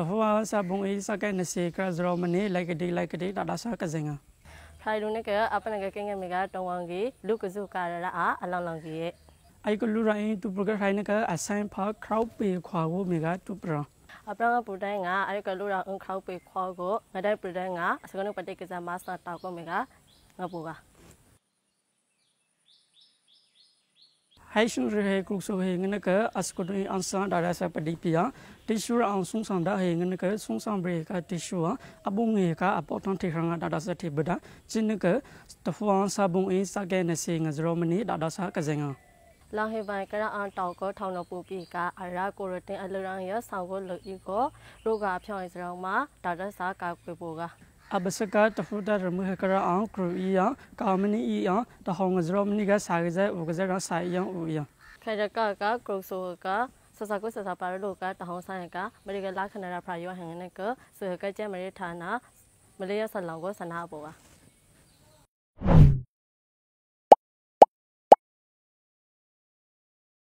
တဖဝါစဘုံအေးစကဲနစေကဇရောမနေလိုက်ကဒီလိုက်ကဒီတာဒါစကစင်ငါထိုင်လုံးနဲ့ကအပနကကင်းငမေကတောင်းဝန်ကြီးလူကစုကာရလာအာအလောင်းလောင်းကြီးရဲ့အိုက်ကလူရိုင်းသူပကထိုင်နဲ့ကအဆိုင်ဖာခေါပေခွာကိုမေကသူပရာအပရန်ပူတိုင်းကအဲ့ကလူရောင်ခေါပေခွာကိုငတိုင်းပူတိုင်းကအစကနုပတိကစားမစတာတောက်ကိုမေကငပူက haishun rehe krukso he ngana ka askudni ansa dara sa padipia tishura ang sung sang da he ngana ka sung sang bre ka tishua abung he ka apotan te ranga dara sa te bada chin ka tafuan sabung e sa ke na se ngazro mani dara sa ka zenga လာဟေဘိုင်ကရအန်တောက်ကထောင်းတော့ပူပြီကအရာကိုရတင်အလရန်ရဆောက်ကိုလူဤကိုရောဂါဖြောင်းရစရောမှာဒါတဆာကာကွေပိုက abasaka tafuta ramu hakara ang kru iya kamani iya ta hong zromni ga sagza ugza ra sa iya u iya khaira ka ka kru so ka sa sa ko sa sa par lo ka ta hong sa ka mari ga la khana ra phra yo hang ne ka so ka che mari thana မလေးရဆလောင်ကိုဆနာပေါ်ပါ